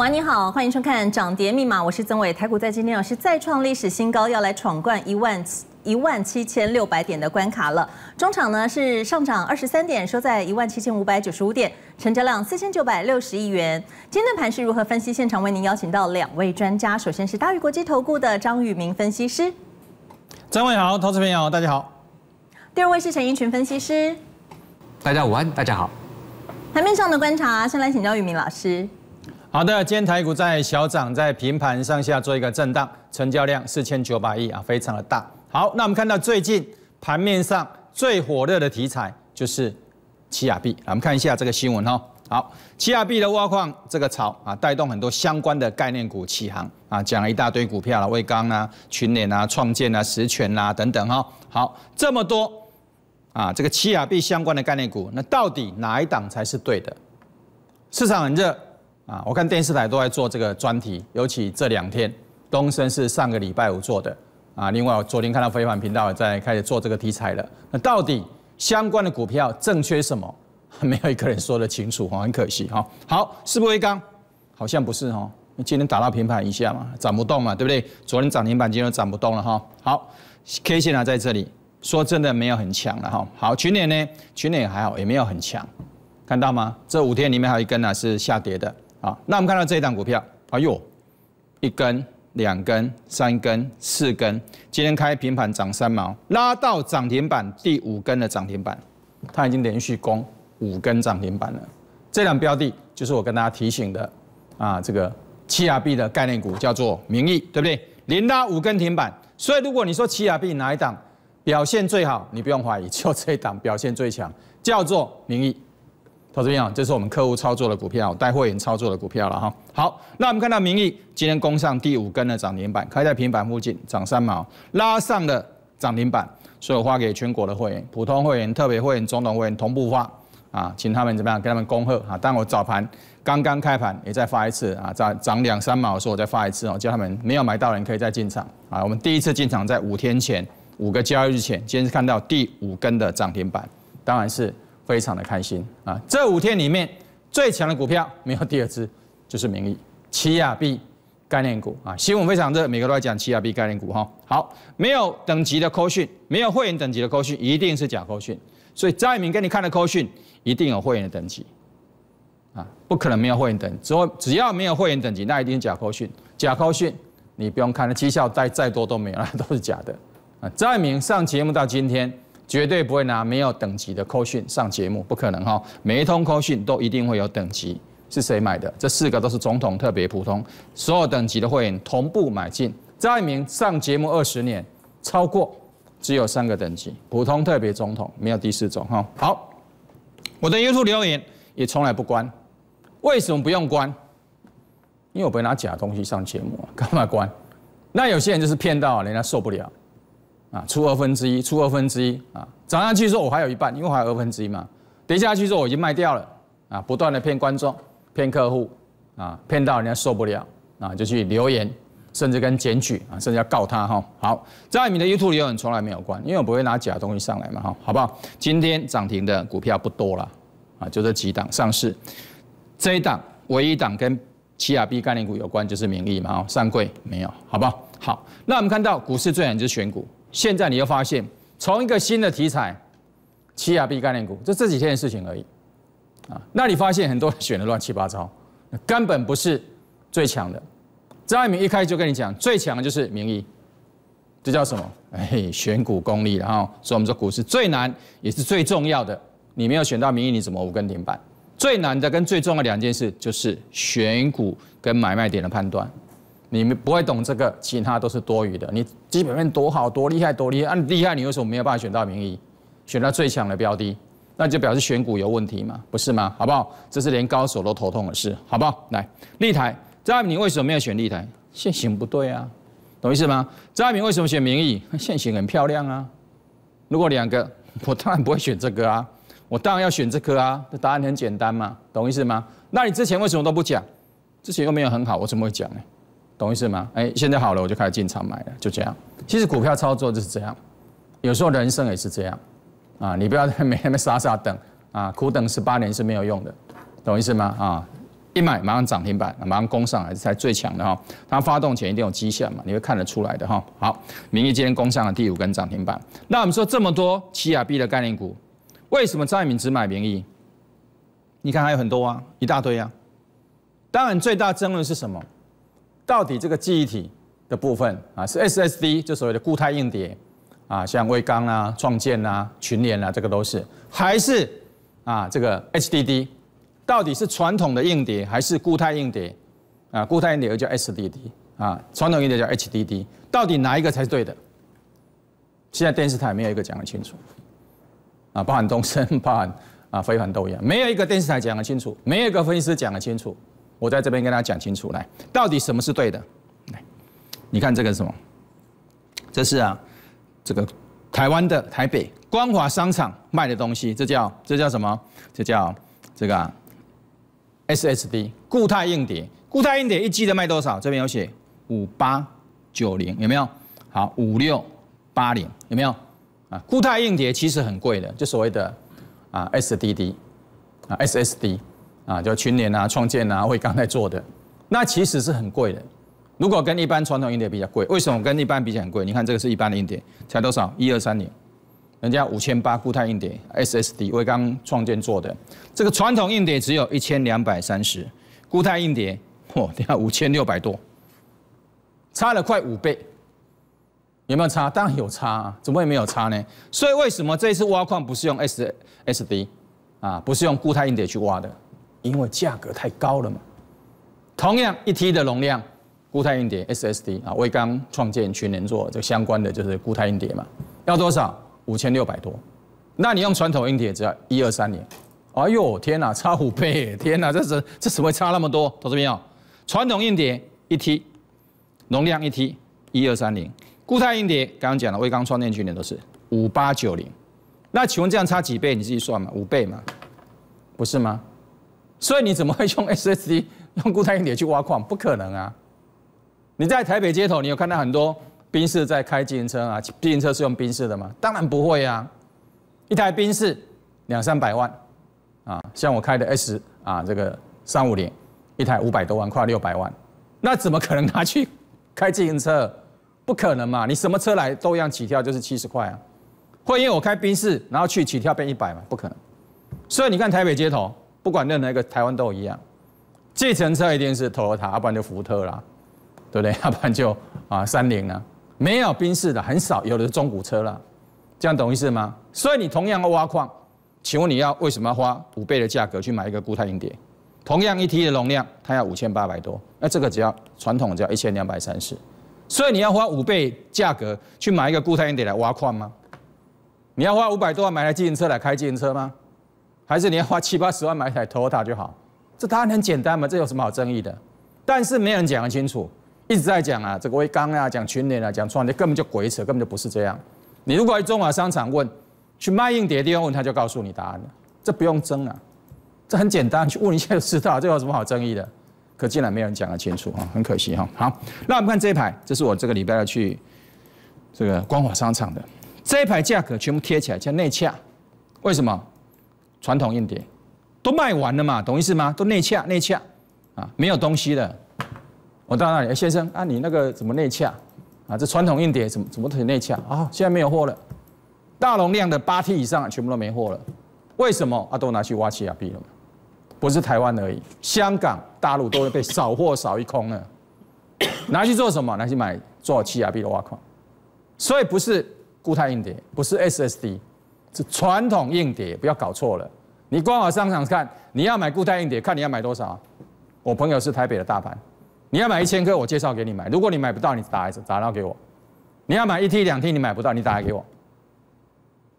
晚你好，欢迎收看《涨跌密码》，我是曾伟。台股在今天老是再创历史新高，要来闯关一万一万七千六百点的关卡了。中场呢是上涨二十三点，收在一万七千五百九十五点，成交量四千九百六十亿元。今天的盘是如何分析？现场为您邀请到两位专家，首先是大宇国际投顾的张玉明分析师。张伟好，投资朋友大家好。第二位是陈英群分析师，大家午安，大家好。盘面上的观察，先来请教玉明老师。好的，今天台股在小涨，在平盘上下做一个震荡，成交量四千九百亿啊，非常的大。好，那我们看到最近盘面上最火热的题材就是七亚币，我们看一下这个新闻哈。好，七亚币的挖矿这个潮啊，带动很多相关的概念股起航啊，讲了一大堆股票了，卫钢啊、群联啊、创建啊、实权啊等等哈。好，这么多啊，这个七亚币相关的概念股，那到底哪一档才是对的？市场很热。啊，我看电视台都在做这个专题，尤其这两天，东森是上个礼拜五做的啊。另外，我昨天看到非凡频道也在开始做这个题材了。那到底相关的股票正缺什么？没有一个人说得清楚哈，很可惜哈。好，是不是刚？好像不是哈。今天打到平盘一下嘛，涨不动嘛，对不对？昨天涨停板，今天涨不动了哈。好，K 线呢在这里，说真的没有很强了哈。好，群脸呢，群脸也还好，也没有很强，看到吗？这五天里面还有一根呢是下跌的。啊，那我们看到这一档股票，哎呦，一根、两根、三根、四根，今天开平盘涨三毛，拉到涨停板第五根的涨停板，它已经连续攻五根涨停板了。这档标的就是我跟大家提醒的啊，这个七亚币的概念股叫做名义，对不对？连拉五根停板，所以如果你说七亚币哪一档表现最好，你不用怀疑，就这档表现最强，叫做名义。投资朋友，这是我们客户操作的股票，带会员操作的股票了哈。好，那我们看到名毅今天攻上第五根的涨停板，开在平板附近，涨三毛，拉上了涨停板。所以我发给全国的会员，普通会员、特别会员、总统会员同步发啊，请他们怎么样，跟他们恭贺啊。但我早盘刚刚开盘，也再发一次啊，涨涨两三毛，的候我再发一次哦，叫他们没有买到的人可以再进场啊。我们第一次进场在五天前，五个交易日前，今天是看到第五根的涨停板，当然是。非常的开心啊！这五天里面最强的股票没有第二只，就是名义奇亚币概念股啊，新闻非常热，每个都在讲奇亚币概念股哈。好，没有等级的扣讯，没有会员等级的扣讯，一定是假扣讯。所以张一鸣给你看的扣讯，一定有会员等级啊，不可能没有会员等，只只要没有会员等级，那一定是假扣讯。假扣讯你不用看了，绩效再再多都没有，那都是假的啊。张一鸣上节目到今天。绝对不会拿没有等级的 c o 上节目，不可能哈。每一通 c o 都一定会有等级，是谁买的？这四个都是总统特别普通，所有等级的会员同步买进。张一鸣上节目二十年，超过只有三个等级，普通、特别、总统，没有第四种哈。好，我的 YouTube 留言也从来不关，为什么不用关？因为我不会拿假东西上节目，干嘛关？那有些人就是骗到人家受不了。啊，出二分之一，出二分之一啊，涨上去之后我还有一半，因为还二分之一嘛。跌下去之后我已经卖掉了，啊，不断的骗观众、骗客户，啊，骗到人家受不了，啊，就去留言，甚至跟检举啊，甚至要告他哈。好，在你的 YouTube 里有你从来没有关，因为我不会拿假东西上来嘛哈，好不好？今天涨停的股票不多了，啊，就这几档上市，这一档唯一档跟七亚 B 概念股有关就是名利嘛哦，上柜没有，好不好？好，那我们看到股市最远就是选股。现在你又发现，从一个新的题材，T R B 概念股，就这几天的事情而已，啊，那你发现很多人选的乱七八糟，根本不是最强的。张爱民一开始就跟你讲，最强的就是名义，这叫什么？哎，选股功力，然后所以，我们说股市最难也是最重要的，你没有选到名义，你怎么五根顶板？最难的跟最重要的两件事，就是选股跟买卖点的判断。你们不会懂这个，其他都是多余的。你基本面多好多厉害多厉害，那厉害你为什么没有办法选到名义，选到最强的标的？那就表示选股有问题嘛，不是吗？好不好？这是连高手都头痛的事，好不好？来，立台张爱民为什么没有选立台？现行不对啊，懂意思吗？张爱民为什么选名义？现行很漂亮啊。如果两个，我当然不会选这个啊，我当然要选这个啊。这答案很简单嘛，懂意思吗？那你之前为什么都不讲？之前又没有很好，我怎么会讲呢？懂意思吗？哎，现在好了，我就开始进场买了，就这样。其实股票操作就是这样，有时候人生也是这样，啊，你不要在那边 傻傻等啊，苦等十八年是没有用的，懂意思吗？啊，一买马上涨停板，马上攻上来才最强的哈，它发动前一定有迹象嘛，你会看得出来的哈。好，民义今天攻上了第五根涨停板。那我们说这么多奇雅币的概念股，为什么张爱民只买民义？你看还有很多啊，一大堆啊。当然，最大争论是什么？到底这个记忆体的部分啊，是 SSD，就所谓的固态硬碟啊，像微刚啊、创建啊、群联啊，这个都是，还是啊这个 HDD，到底是传统的硬碟还是固态硬碟啊？固态硬碟又叫 s d d 啊，传统硬碟叫 HDD，到底哪一个才是对的？现在电视台没有一个讲得清楚啊，包含东森，包含啊非凡都一样，没有一个电视台讲得清楚，没有一个分析师讲得清楚。我在这边跟大家讲清楚，来，到底什么是对的？来，你看这个是什么？这是啊，这个台湾的台北光华商场卖的东西，这叫这叫什么？这叫这个啊，SSD 固态硬碟。固态硬碟一 G 的卖多少？这边有写五八九零，有没有？好，五六八零，有没有？啊，固态硬碟其实很贵的，就所谓的啊，SSD 啊，SSD。啊，就群联啊、创建啊、我刚在做的，那其实是很贵的。如果跟一般传统硬碟比较贵，为什么跟一般比较很贵？你看这个是一般的硬碟，才多少？一二三年，人家五千八固态硬碟 S S D，我刚创建做的，这个传统硬碟只有一千两百三十，固态硬碟嚯，你看五千六百多，差了快五倍，有没有差？当然有差啊，怎么也没有差呢？所以为什么这次挖矿不是用 S S D 啊，不是用固态硬碟去挖的？因为价格太高了嘛。同样一 T 的容量，固态硬碟 SSD 啊，微刚创建去年做这相关的就是固态硬碟嘛，要多少？五千六百多。那你用传统硬碟只要一二三年，哎呦天哪，差五倍！天哪，这是这怎么会差那么多？同志们，传统硬碟一 T 容量一 T 一二三零，固态硬碟刚刚讲了，微刚创建去年都是五八九零。那请问这样差几倍？你自己算嘛，五倍嘛，不是吗？所以你怎么会用 SSD 用固态硬碟去挖矿？不可能啊！你在台北街头，你有看到很多宾士在开自行车啊？自行车是用宾士的吗？当然不会啊！一台宾士两三百万啊，像我开的 S 啊，这个三五零，一台五百多万，快六百万，那怎么可能拿去开自行车？不可能嘛！你什么车来都一样，起跳就是七十块啊！会因为我开宾士，然后去起跳变一百吗？不可能！所以你看台北街头。不管任何一个台湾都一样，计程车一定是 Toyota，要不然就福特啦，对不对？要不然就啊三菱啦，没有宾士的很少，有的是中古车啦，这样懂意思吗？所以你同样挖矿，请问你要为什么要花五倍的价格去买一个固态硬碟？同样一 T 的容量，它要五千八百多，那这个只要传统只要一千两百三十，所以你要花五倍价格去买一个固态硬碟来挖矿吗？你要花五百多万买台自行车来开自行车吗？还是你要花七八十万买一台 Toyota 就好，这答案很简单嘛，这有什么好争议的？但是没有人讲得清楚，一直在讲啊，这个威刚啊，讲群年啊，讲创垫，根本就鬼扯，根本就不是这样。你如果去中华商场问，去卖硬碟的地方问，他就告诉你答案了，这不用争啊，这很简单，去问一下就知道，这有什么好争议的？可竟然没人讲得清楚啊，很可惜哈。好，那我们看这一排，这是我这个礼拜要去这个光华商场的，这一排价格全部贴起来叫内洽，为什么？传统硬碟都卖完了嘛，懂意思吗？都内洽内洽啊，没有东西了。我到那里，先生啊，你那个怎么内洽啊？这传统硬碟怎么怎么都内洽啊？现在没有货了，大容量的八 T 以上全部都没货了。为什么啊？都拿去挖七亚币了嘛？不是台湾而已，香港、大陆都会被扫货扫一空了。拿去做什么？拿去买做七亚币的挖矿。所以不是固态硬碟，不是 SSD。是传统硬碟，不要搞错了。你逛好商场看，你要买固态硬碟，看你要买多少我朋友是台北的大盘，你要买一千颗，我介绍给你买。如果你买不到，你打来打话给我。你要买一 T、两 T，你买不到，你打来给我。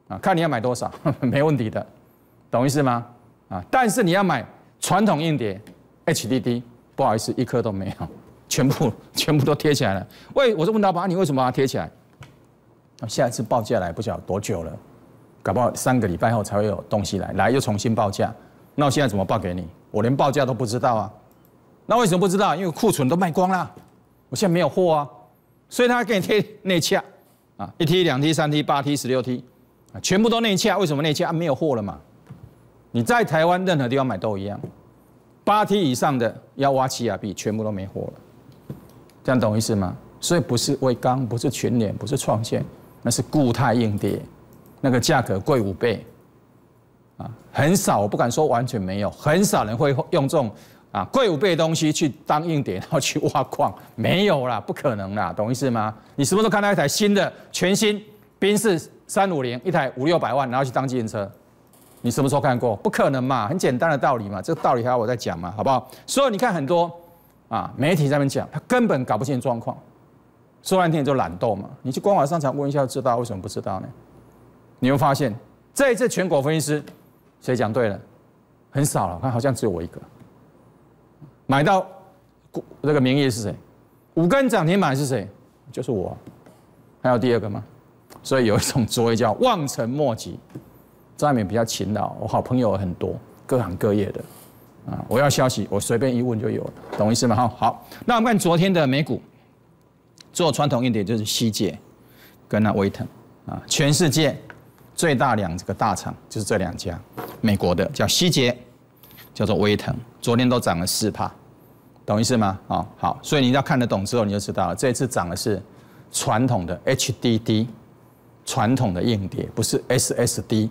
啊，看你要买多少，没问题的，懂意思吗？啊，但是你要买传统硬碟 HDD，不好意思，一颗都没有，全部全部都贴起来了。喂，我是问老板，你为什么把它贴起来？下一次报价来不晓得多久了。搞不好三个礼拜后才会有东西来，来又重新报价，那我现在怎么报给你？我连报价都不知道啊！那为什么不知道？因为库存都卖光了，我现在没有货啊！所以他给你贴内洽啊，一 T、两 T、三 T、八 T、十六 T，啊，全部都内洽。为什么内洽？没有货了嘛！你在台湾任何地方买都一样，八 T 以上的要挖七亚币，全部都没货了。这样懂意思吗？所以不是微刚，不是全年，不是创建，那是固态硬跌。那个价格贵五倍，啊，很少，我不敢说完全没有，很少人会用这种啊贵五倍东西去当硬碟，然后去挖矿，没有啦，不可能啦，懂意思吗？你什么时候看到一台新的全新宾士三五零，一台五六百万，然后去当自行车？你什么时候看过？不可能嘛，很简单的道理嘛，这个道理还要我再讲嘛，好不好？所以你看很多啊媒体在面讲，他根本搞不清状况，说半天就懒惰嘛。你去官网上场问一下，知道为什么不知道呢？你会发现，一次全国分析师，谁讲对了，很少了。看好像只有我一个。买到股这个名义是谁？五根涨停板是谁？就是我。还有第二个吗？所以有一种作为叫望尘莫及。张爱勉比较勤劳，我好朋友很多，各行各业的啊。我要消息，我随便一问就有了，懂我意思吗？好，好。那我们看昨天的美股，做传统一点就是西界跟那威腾啊，全世界。最大两个大厂就是这两家，美国的叫希捷，叫做威腾，昨天都涨了四帕，懂意思吗？啊，好，所以你要看得懂之后，你就知道了。这一次涨的是传统的 HDD，传统的硬碟，不是 SSD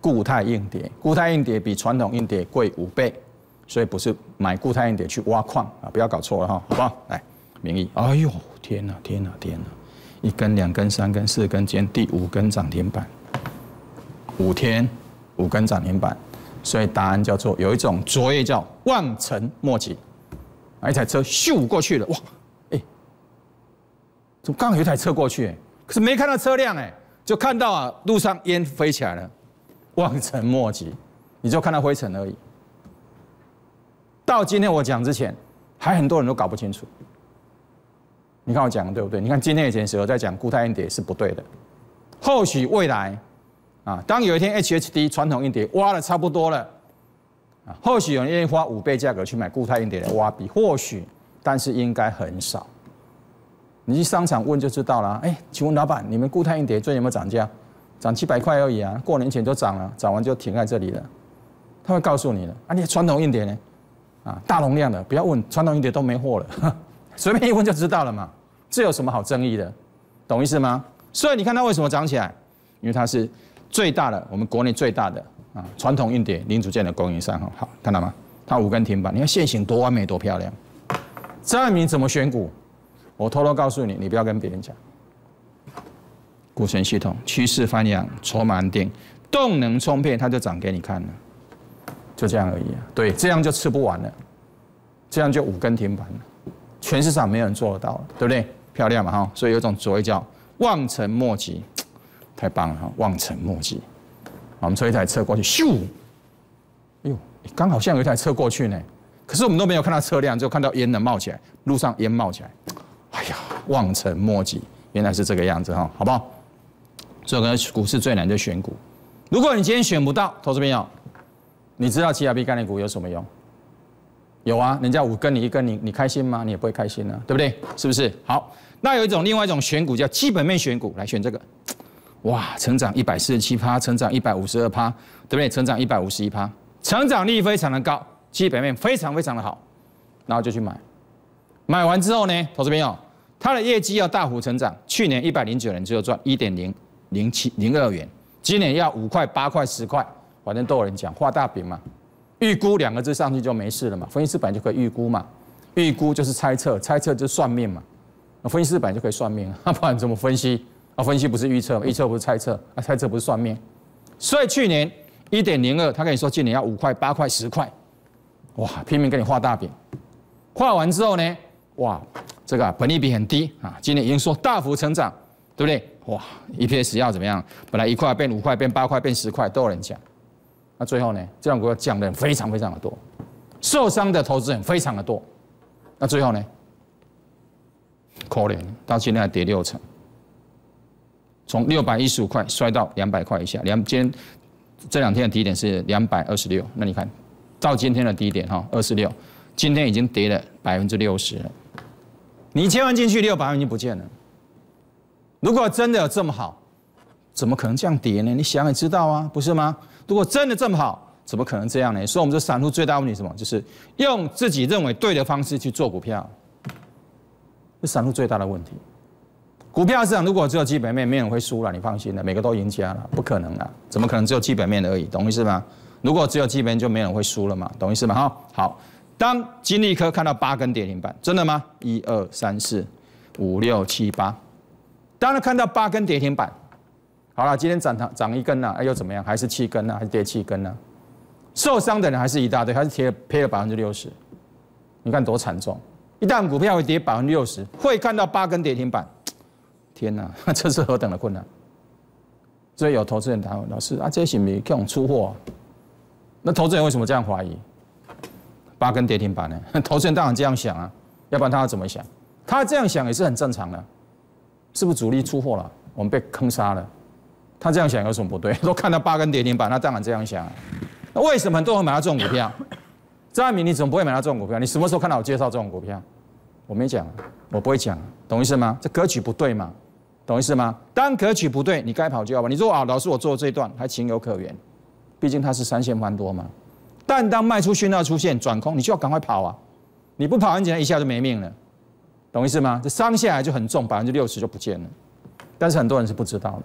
固态硬碟。固态硬碟比传统硬碟贵五倍，所以不是买固态硬碟去挖矿啊，不要搞错了哈，好不好？来，明义，哎呦，天哪，天哪，天哪，一根、两根、三根、四根，天第五根涨停板。五天五根涨停板，所以答案叫做有一种作业叫望尘莫及。啊，一台车咻过去了，哇！哎，怎么刚好有一台车过去？哎，可是没看到车辆，哎，就看到啊，路上烟飞起来了，望尘莫及，你就看到灰尘而已。到今天我讲之前，还很多人都搞不清楚。你看我讲的对不对？你看今天以前时候在讲固态硬碟是不对的，或许未来。啊，当有一天 HHD 传统硬碟挖的差不多了，啊，或许有人愿意花五倍价格去买固态硬碟的挖比，或许，但是应该很少。你去商场问就知道了。哎，请问老板，你们固态硬碟最近有没有涨价？涨七百块而已啊，过年前就涨了，涨完就停在这里了。他会告诉你的。啊，你传统硬碟呢？啊，大容量的不要问，传统硬碟都没货了，随便一问就知道了嘛。这有什么好争议的？懂意思吗？所以你看它为什么涨起来？因为它是。最大的，我们国内最大的啊，传统硬碟、零组件的供应商哈，好看到吗？它五根停板，你看线型多完美多漂亮。张万明怎么选股？我偷偷告诉你，你不要跟别人讲。股权系统趋势翻扬，筹码安定，动能充沛，它就涨给你看了，就这样而已啊。对，这样就吃不完了，这样就五根停板了，全市场没有人做得到对不对？漂亮嘛哈，所以有种所谓叫望尘莫及。太棒了哈！望尘莫及。我们抽一台车过去，咻！哎呦，刚好像有一台车过去呢，可是我们都没有看到车辆，就看到烟能冒起来，路上烟冒起来。哎呀，望尘莫及，原来是这个样子哈，好不好？所以，跟股市最难就选股。如果你今天选不到，投资朋友，你知道七二 B 概念股有什么用？有啊，人家五跟你一根，你你开心吗？你也不会开心啊，对不对？是不是？好，那有一种另外一种选股叫基本面选股，来选这个。哇，成长一百四十七趴，成长一百五十二趴，对不对？成长一百五十一趴，成长率非常的高，基本面非常非常的好，然后就去买。买完之后呢，投资朋友，它的业绩要大幅成长。去年一百零九年只有赚一点零零七零二元，今年要五块、八块、十块，反正都有人讲画大饼嘛。预估两个字上去就没事了嘛，分析市板就可以预估嘛。预估就是猜测，猜测就算命嘛。分析市板就可以算命，不然怎么分析。啊，分析不是预测，预测不是猜测，啊，猜测不是算命，所以去年一点零二，他跟你说今年要五块、八块、十块，哇，拼命跟你画大饼，画完之后呢，哇，这个本利比很低啊，今年已经说大幅成长，对不对？哇，EPS 要怎么样？本来一块变五块、变八块、变十块，都有人讲，那最后呢，这两股讲的人非常非常的多，受伤的投资人非常的多，那最后呢，可怜，到现在跌六成。从六百一十五块摔到两百块以下，两今天这两天的低点是两百二十六。那你看，到今天的低点哈，二十六，今天已经跌了百分之六十了。你千万进去，六百万已经不见了。如果真的有这么好，怎么可能这样跌呢？你想也知道啊，不是吗？如果真的这么好，怎么可能这样呢？所以，我们说散户最大问题什么？就是用自己认为对的方式去做股票，是散户最大的问题。股票市场如果只有基本面，没人会输了，你放心的，每个都赢家了，不可能的，怎么可能只有基本面而已？懂意思吗？如果只有基本面，就没人会输了嘛，懂意思吗？哈，好，当金立科看到八根跌停板，真的吗？一二三四五六七八，当然看到八根跌停板，好了，今天涨停涨一根呐，哎，又怎么样？还是七根呐，还是跌七根呢？受伤的人还是一大堆，还是跌赔了百分之六十？你看多惨重！一旦股票跌百分之六十，会看到八根跌停板。天哪，这是何等的困难！所以有投资人答我老师啊，这些小米这种出货，那投资人为什么这样怀疑？八根跌停板呢？投资人当然这样想啊，要不然他要怎么想？他这样想也是很正常的，是不是主力出货了，我们被坑杀了？他这样想有什么不对？都看到八根跌停板，他当然这样想。那为什么都人买到这种股票？张爱民，你怎么不会买到这种股票？你什么时候看到我介绍这种股票？我没讲，我不会讲，懂意思吗？这格局不对嘛？懂意思吗？当格局不对，你该跑就要跑。你说啊，老师，我做这一段还情有可原，毕竟它是三线翻多嘛。但当卖出讯号出现转空，你就要赶快跑啊！你不跑，很简单，一下就没命了。懂意思吗？这伤下来就很重，百分之六十就不见了。但是很多人是不知道的，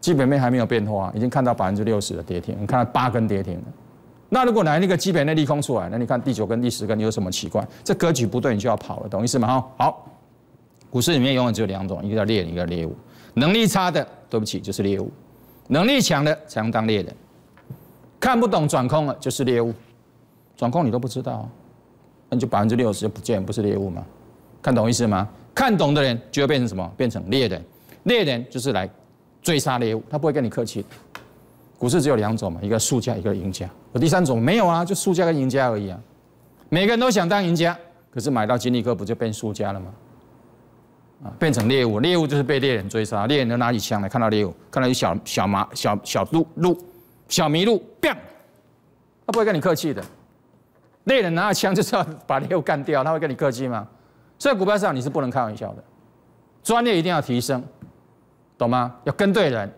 基本面还没有变化，已经看到百分之六十的跌停，你看到八根跌停了。那如果来那个基本面利空出来，那你看第九根、第十根，你有什么奇怪？这格局不对，你就要跑了，懂意思吗？哈，好。股市里面永远只有两种，一个叫猎人，一个猎物。能力差的，对不起，就是猎物；能力强的才能当猎人。看不懂转空了就是猎物，转空你都不知道，那你就百分之六十不见不是猎物吗？看懂意思吗？看懂的人就会变成什么？变成猎人。猎人就是来追杀猎物，他不会跟你客气。股市只有两种嘛，一个输家，一个赢家。第三种没有啊，就输家跟赢家而已啊。每个人都想当赢家，可是买到金利科不就变输家了吗？变成猎物，猎物就是被猎人追杀。猎人能拿起枪来，看到猎物，看到有小小马、小小鹿、鹿、小麋鹿，砰！他不会跟你客气的。猎人拿着枪就是要把猎物干掉，他会跟你客气吗？在股票市场你是不能开玩笑的，专业一定要提升，懂吗？要跟对人。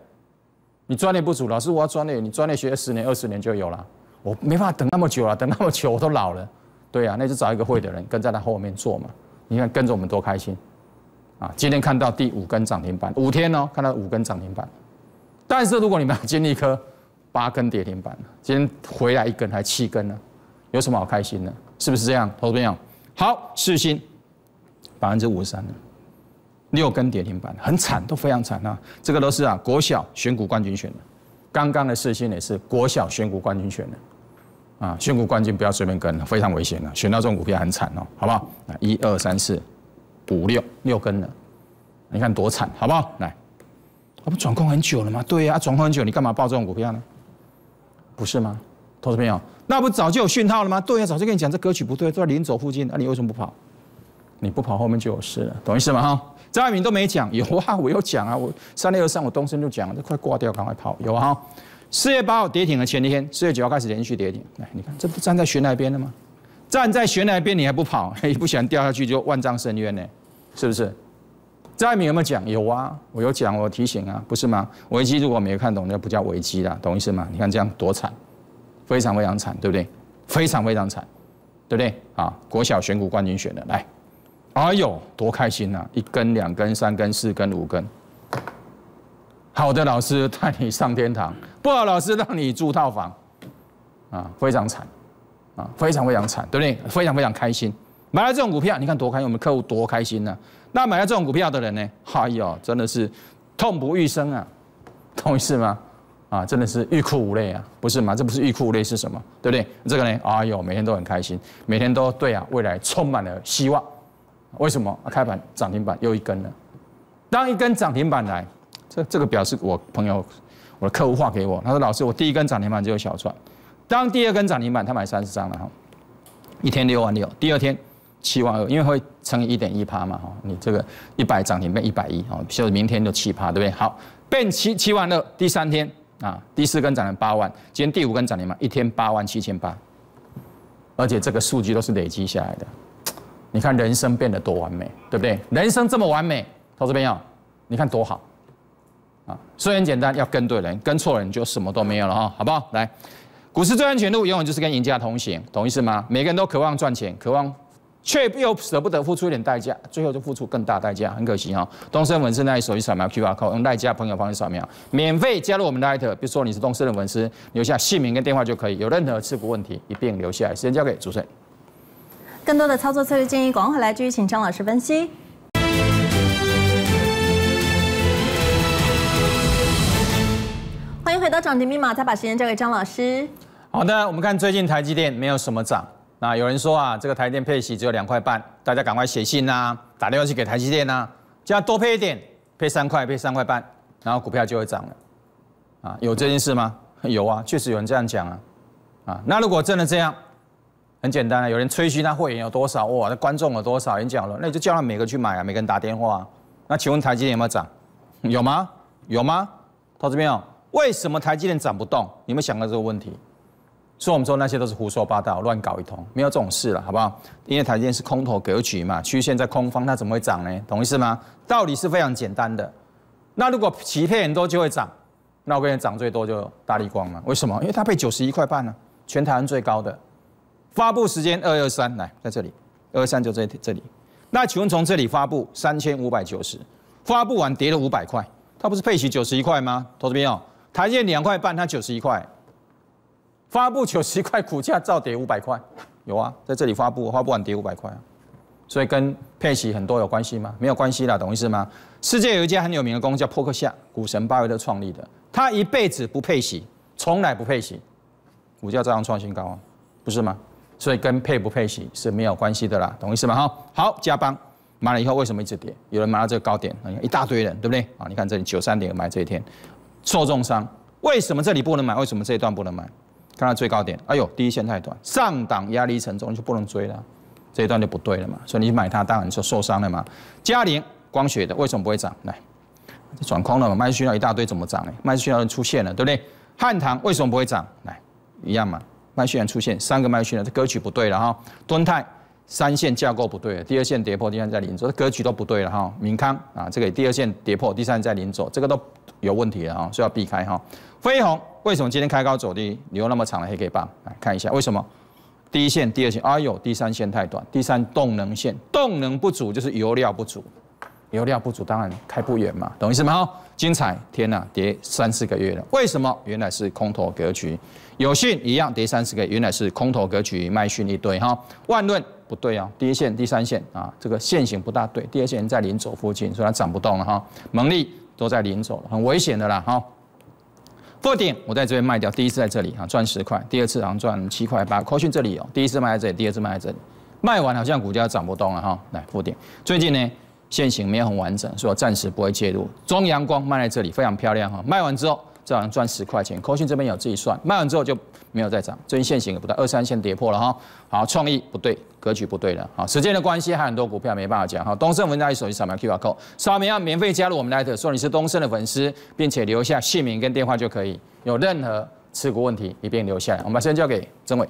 你专业不足，老师，我要专业，你专业学十年、二十年就有了，我没办法等那么久了，等那么久我都老了。对啊，那就找一个会的人跟在他后面做嘛。你看跟着我们多开心。啊，今天看到第五根涨停板，五天哦，看到五根涨停板，但是如果你们经历科八根跌停板，今天回来一根还七根呢，有什么好开心的？是不是这样？投朋友？好，四星百分之五十三六根跌停板，很惨，都非常惨啊。这个都是啊国小选股冠军选的，刚刚的四星也是国小选股冠军选的，啊选股冠军不要随便跟了，非常危险的，选到这种股票很惨哦，好不好？啊，一二三四。补六六根了，你看多惨，好不好？来，我不转控很久了吗？对呀，啊转控很久，你干嘛报这种股票呢？不是吗？投资朋友，那不早就有讯号了吗？对呀，早就跟你讲这歌曲不对，都在临走附近，那你为什么不跑？你不跑后面就有事了，懂意思吗？哈，张爱民都没讲，有啊，我有讲啊，我三六二三我东升就讲了，这快挂掉，赶快跑，有啊。四月八号跌停的前一天，四月九号开始连续跌停，来你看，这不站在悬崖边了吗？站在悬崖边，你还不跑？一不小心掉下去就万丈深渊呢，是不是？在民有没有讲？有啊，我有讲，我提醒啊，不是吗？危机如果没有看懂，那不叫危机啦，懂意思吗？你看这样多惨，非常非常惨，对不对？非常非常惨，对不对？啊，国小选股冠军选的，来，哎呦，多开心啊！一根、两根、三根、四根、五根，好的老师带你上天堂，不好老师让你住套房，啊，非常惨。啊，非常非常惨，对不对？非常非常开心，买了这种股票，你看多开心，我们客户多开心呢。那买了这种股票的人呢？哎呦，真的是痛不欲生啊，痛意次吗？啊，真的是欲哭无泪啊，不是吗？这不是欲哭无泪是什么？对不对？这个呢，哎呦，每天都很开心，每天都对啊，未来充满了希望。为什么？开盘涨停板又一根了。当一根涨停板来，这这个表示我朋友，我的客户画给我，他说老师，我第一根涨停板就有小赚。当第二根涨停板，他买三十张了哈，一天六万六，第二天七万二，因为会乘以一点一趴嘛哈，你这个一百涨停倍一百一哦，就是明天就七趴，对不对？好，变七七万二，第三天啊，第四根涨了八万，今天第五根涨停板，一天八万七千八，而且这个数据都是累积下来的，你看人生变得多完美，对不对？人生这么完美，投资朋友，你看多好啊！以然简单，要跟对人，跟错人就什么都没有了哈，好不好？来。股市最安全路，永远就是跟赢家同行，同意是吗？每个人都渴望赚钱，渴望，却又舍不得付出一点代价，最后就付出更大代价，很可惜哈。东森文资那里手机扫描 QR code，用代家朋友方式扫描，免费加入我们赖特。比如说你是东森的文资，留下姓名跟电话就可以。有任何持股问题，一并留下来。时间交给主持人，更多的操作策略建议，广回来继续请张老师分析。欢迎回到涨停密码，再把时间交给张老师。好的，我们看最近台积电没有什么涨。那有人说啊，这个台电配息只有两块半，大家赶快写信呐，打电话去给台积电呐，他多配一点，配三块，配三块半，然后股票就会涨了。啊，有这件事吗？有啊，确实有人这样讲啊。啊，那如果真的这样，很简单啊，有人吹嘘他会员有多少，哇，那观众有多少，演讲了，那你就叫他每个去买啊，每个人打电话。那请问台积电有没有涨？有吗？有吗？投资朋友，为什么台积电涨不动？有没有想过这个问题？所以我们说那些都是胡说八道，乱搞一通，没有这种事了，好不好？因为台电是空头格局嘛，曲线在空方，它怎么会涨呢？懂意思吗？道理是非常简单的。那如果欺骗很多就会涨，那我跟你讲，涨最多就大力光嘛。为什么？因为它配九十一块半呢，全台湾最高的。发布时间二二三，来在这里，二二三就在这里。那请问从这里发布三千五百九十，发布完跌了五百块，它不是配九十一块吗？投资朋友，台电两块半，它九十一块。发布九十块，股价照跌五百块，有啊，在这里发布发布完跌五百块啊，所以跟配息很多有关系吗？没有关系啦，懂意思吗？世界有一家很有名的公司叫珀克夏，股神巴菲特创立的，他一辈子不配息，从来不配息，股价照样创新高啊，不是吗？所以跟配不配息是没有关系的啦，懂意思吗？哈，好，加班买了以后为什么一直跌？有人买到这个高点，一大堆人，对不对？啊，你看这里九三点买这一天，受重伤，为什么这里不能买？为什么这一段不能买？看到最高点，哎呦，第一线太短，上档压力沉重，就不能追了，这一段就不对了嘛。所以你买它，当然就受伤了嘛。嘉联、光学的为什么不会涨？来，转空了嘛，卖血了一大堆，怎么涨呢？卖血的人出现了，对不对？汉唐为什么不会涨？来，一样嘛，卖血人出现，三个卖血人，这歌曲不对了哈。敦泰。三线架构不对，第二线跌破，第三在临走，格局都不对了哈。明康啊，这个第二线跌破，第三在临走，这个都有问题了哈，需要避开哈。飞鸿为什么今天开高走低？留那么长的黑 K 棒来看一下为什么？第一线、第二线，哎呦，第三线太短，第三动能线动能不足就是油料不足，油料不足当然开不远嘛，懂意思吗？哈，精彩！天呐，跌三四个月了，为什么？原来是空头格局。有信一样跌三四个月，原来是空头格局，卖讯一堆哈。万润。不对啊，第一线、第三线啊，这个线型不大对。第二线在零轴附近，所以它涨不动了哈。蒙力都在零轴了，很危险的啦哈。附点，我在这边卖掉，第一次在这里啊，赚十块，第二次好像赚七块八。科讯这里哦，第一次卖在这里，第二次卖在这里，卖完好像股价涨不动了哈。来附点，最近呢线型没有很完整，所以我暂时不会介入。中阳光卖在这里，非常漂亮哈。卖完之后。这好像赚十块钱，科信这边有自己算，卖完之后就没有再涨，最近现型也不大，二三线跌破了哈。好，创意不对，格局不对了。好，时间的关系，还有很多股票没办法讲。哈。东升文大一手机扫描 QR Code，扫描要免费加入我们的艾特，说你是东升的粉丝，并且留下姓名跟电话就可以。有任何持股问题，一并留下来。我们把时间交给曾伟。